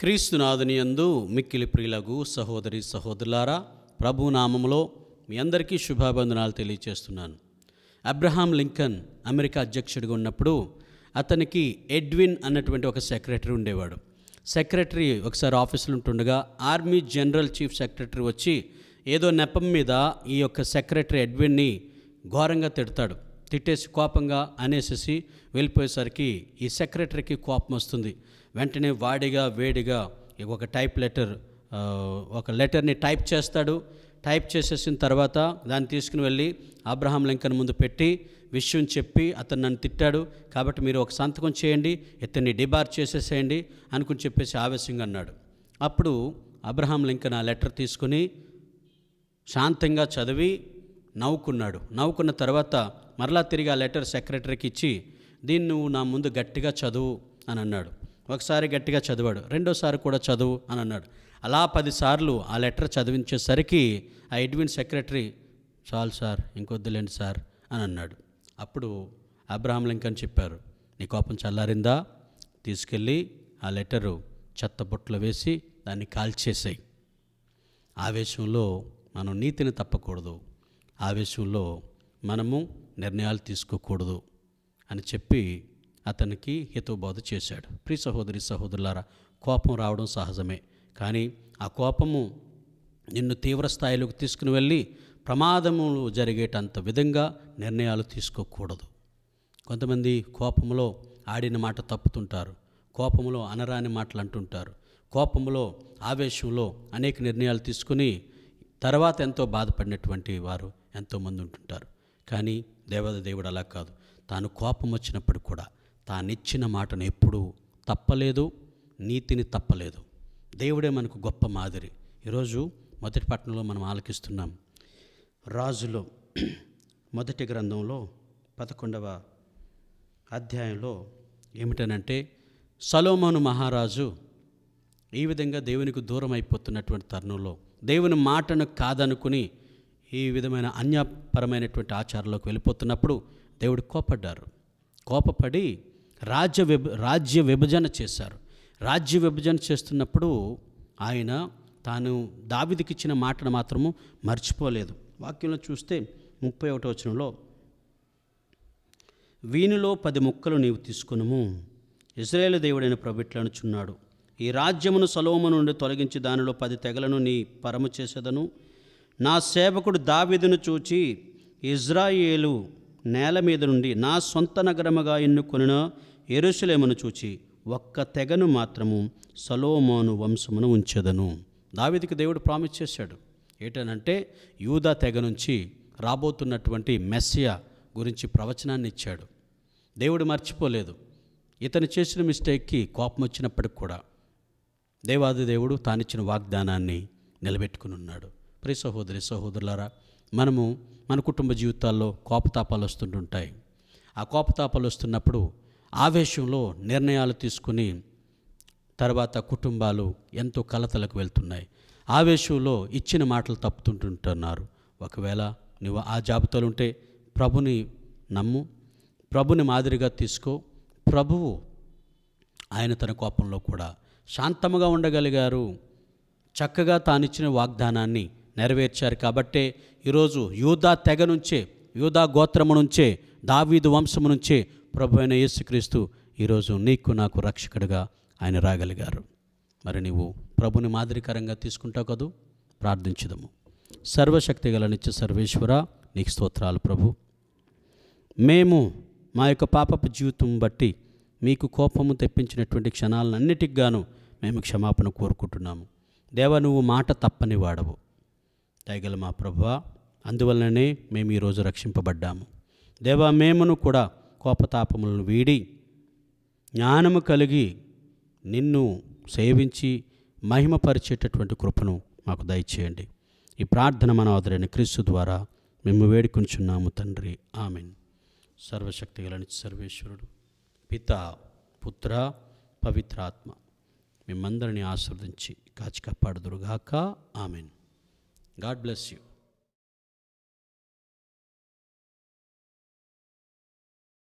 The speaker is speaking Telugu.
క్రీస్తునాథుని యందు మిక్కిలి ప్రియులకు సహోదరి సహోదరులారా ప్రభునామంలో మీ అందరికీ శుభాబంధనాలు తెలియచేస్తున్నాను అబ్రహాం లింకన్ అమెరికా అధ్యక్షుడిగా ఉన్నప్పుడు అతనికి ఎడ్విన్ అన్నటువంటి ఒక సెక్రటరీ ఉండేవాడు సెక్రటరీ ఒకసారి ఆఫీసులో ఉంటుండగా ఆర్మీ జనరల్ చీఫ్ సెక్రటరీ వచ్చి ఏదో నెపం మీద ఈ యొక్క సెక్రటరీ ఎడ్విన్ని ఘోరంగా తిడతాడు తిట్టేసి కోపంగా అనేసేసి వెళ్ళిపోయేసరికి ఈ సెక్రటరీకి కోపం వస్తుంది వెంటనే వాడిగా వేడిగా ఒక టైప్ లెటర్ ఒక లెటర్ని టైప్ చేస్తాడు టైప్ చేసేసిన తర్వాత దాన్ని తీసుకుని వెళ్ళి అబ్రహాం లింకన్ ముందు పెట్టి విషయం చెప్పి అతను నన్ను తిట్టాడు కాబట్టి మీరు ఒక సంతకం చేయండి ఇతన్ని డిబార్ చేసేసేయండి అనుకుని చెప్పేసి ఆవేశంగా అన్నాడు అప్పుడు అబ్రహాం లింకన్ ఆ లెటర్ తీసుకుని శాంతంగా చదివి నవ్వుకున్నాడు నవ్వుకున్న తర్వాత మరలా తిరిగి ఆ లెటర్ సెక్రటరీకి ఇచ్చి దీన్ని నువ్వు నా ముందు గట్టిగా చదువు అని అన్నాడు ఒకసారి గట్టిగా చదివాడు రెండోసారి కూడా చదువు అని అన్నాడు అలా పదిసార్లు ఆ లెటర్ చదివించేసరికి ఆ ఎడ్విన్ సెక్రటరీ చాలు సార్ ఇంకొద్దులేండి సార్ అని అన్నాడు అప్పుడు అబ్రహాం లింకన్ చెప్పారు నీ కోపం చల్లారిందా తీసుకెళ్ళి ఆ లెటరు చెత్తబుట్టలో వేసి దాన్ని కాల్చేసాయి ఆవేశంలో మనం నీతిని తప్పకూడదు ఆవేశంలో మనము నిర్ణయాలు తీసుకోకూడదు అని చెప్పి అతనికి హితబోధ చేశాడు ప్రి సహోదరి సహోదరులారా కోపం రావడం సహజమే కానీ ఆ కోపము నిన్ను తీవ్ర స్థాయిలోకి తీసుకుని వెళ్ళి ప్రమాదములు జరిగేటంత విధంగా నిర్ణయాలు తీసుకోకూడదు కొంతమంది కోపంలో ఆడిన మాట తప్పుతుంటారు కోపంలో అనరాని మాటలు అంటుంటారు కోపంలో ఆవేశంలో అనేక నిర్ణయాలు తీసుకుని తర్వాత ఎంతో బాధపడినటువంటి వారు ఎంతోమంది ఉంటుంటారు కానీ దేవత దేవుడు అలా కాదు తాను కోపం వచ్చినప్పుడు కూడా తానిచ్చిన మాటను ఎప్పుడూ తప్పలేదు నీతిని తప్పలేదు దేవుడే మనకు గొప్ప మాదిరి ఈరోజు మొదటి పట్టణంలో మనం ఆలకిస్తున్నాం రాజులో మొదటి గ్రంథంలో పదకొండవ అధ్యాయంలో ఏమిటనంటే సలోమోను మహారాజు ఈ విధంగా దేవునికి దూరం అయిపోతున్నటువంటి తరుణంలో దేవుని మాటను కాదనుకుని ఈ విధమైన అన్యాపరమైనటువంటి ఆచారంలోకి వెళ్ళిపోతున్నప్పుడు దేవుడు కోపడ్డారు కోపపడి రాజ్య విభ రాజ్య విభజన చేశారు రాజ్య విభజన చేస్తున్నప్పుడు ఆయన తాను దావిదికి ఇచ్చిన మాటను మాత్రము మర్చిపోలేదు వాక్యంలో చూస్తే ముప్పై ఒకటో వచనంలో వీనిలో పది ముక్కలు నీవు తీసుకునుము ఇజ్రాయేల్ దేవుడైన చున్నాడు ఈ రాజ్యమును సలోము నుండి తొలగించి దానిలో పది తెగలను నీ పరము చేసేదను నా సేవకుడు దావిదును చూచి ఇజ్రాయేలు నేల మీద నుండి నా సొంత నగరముగా ఎన్నుకొనిన ఎరుసలేమును చూచి ఒక్క తెగను మాత్రము సలోమోను వంశమును ఉంచదను దావిదికి దేవుడు ప్రామిస్ చేశాడు ఏటనంటే యూదా తెగ నుంచి రాబోతున్నటువంటి మెస్సియా గురించి ప్రవచనాన్ని ఇచ్చాడు దేవుడు మర్చిపోలేదు ఇతను చేసిన మిస్టేక్కి కోపం వచ్చినప్పటికి కూడా దేవాది దేవుడు తానిచ్చిన వాగ్దానాన్ని నిలబెట్టుకుని ఉన్నాడు ప్రి సహోదరి సహోదరులారా మనము మన కుటుంబ జీవితాల్లో కోపతాపాలు వస్తుంటుంటాయి ఆ కోపతాపాలు వస్తున్నప్పుడు ఆవేశంలో నిర్ణయాలు తీసుకుని తర్వాత కుటుంబాలు ఎంతో కలతలకు వెళ్తున్నాయి ఆవేశంలో ఇచ్చిన మాటలు తప్పుతుంటుంటున్నారు ఒకవేళ నువ్వు ఆ జాబితాలు ఉంటే ప్రభుని నమ్ము ప్రభుని మాదిరిగా తీసుకో ప్రభువు ఆయన తన కోపంలో కూడా శాంతముగా ఉండగలిగారు చక్కగా తానిచ్చిన వాగ్దానాన్ని నెరవేర్చారు కాబట్టే ఈరోజు యూదా తెగ నుంచే యూదా గోత్రము నుంచే దావీదు వంశము నుంచే ప్రభు అయిన యేసుక్రీస్తు ఈరోజు నీకు నాకు రక్షకుడిగా ఆయన రాగలిగారు మరి నీవు ప్రభుని మాదిరికరంగా తీసుకుంటావు కదూ ప్రార్థించదము సర్వశక్తి గల నిత్య సర్వేశ్వర నీకు స్తోత్రాలు ప్రభు మేము మా యొక్క పాపపు జీవితం బట్టి మీకు కోపము తెప్పించినటువంటి క్షణాలన్నిటికి గాను మేము క్షమాపణ కోరుకుంటున్నాము దేవ నువ్వు మాట తప్పని వాడవు దయగల మా ప్రభు అందువలననే మేము ఈరోజు రక్షింపబడ్డాము దేవా మేమును కూడా కోపతాపములను వీడి జ్ఞానము కలిగి నిన్ను సేవించి మహిమపరిచేటటువంటి కృపను మాకు దయచేయండి ఈ ప్రార్థన మన ఆదరైన క్రీస్తు ద్వారా మేము వేడుకొంచున్నాము తండ్రి ఆమెన్ సర్వశక్తి గల సర్వేశ్వరుడు పిత పుత్ర పవిత్రాత్మ మిమ్మందరిని ఆశ్రవదించి కాచి కాపాడుదురుగాక ఆమెన్ గాడ్ బ్లెస్ యూ